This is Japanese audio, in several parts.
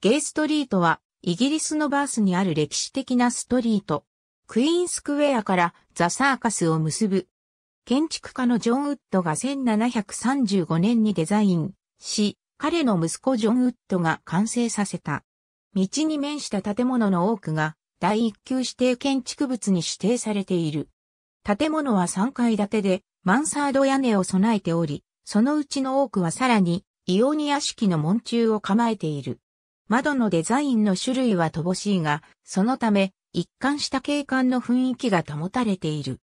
ゲイストリートは、イギリスのバースにある歴史的なストリート。クイーンスクエアからザ・サーカスを結ぶ。建築家のジョン・ウッドが1735年にデザインし、彼の息子ジョン・ウッドが完成させた。道に面した建物の多くが第一級指定建築物に指定されている。建物は3階建てでマンサード屋根を備えており、そのうちの多くはさらにイオニア式の門柱を構えている。窓のデザインの種類は乏しいが、そのため、一貫した景観の雰囲気が保たれている。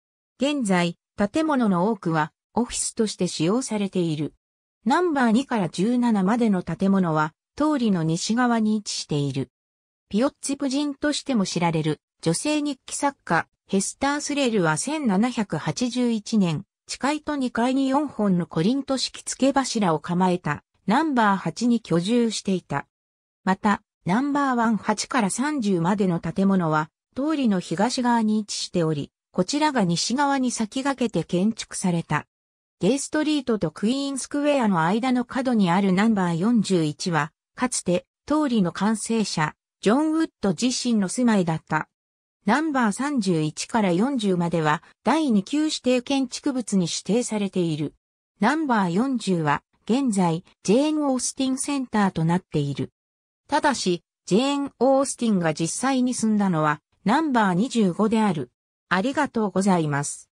現在、建物の多くはオフィスとして使用されている。ナンバー2から17までの建物は、通りの西側に位置している。ピオッツィ夫人としても知られる、女性日記作家、ヘスター・スレルは1781年、地階と2階に4本のコリント式付け柱を構えた、ナンバー8に居住していた。また、ナンバーワン8から30までの建物は、通りの東側に位置しており、こちらが西側に先駆けて建築された。ゲイストリートとクイーンスクエアの間の角にあるナンバー41は、かつて、通りの完成者、ジョン・ウッド自身の住まいだった。ナンバー31から40までは、第2級指定建築物に指定されている。ナンバー40は、現在、ジェーン・オースティンセンターとなっている。ただし、ジェーン・オースティンが実際に住んだのはナンバー25である。ありがとうございます。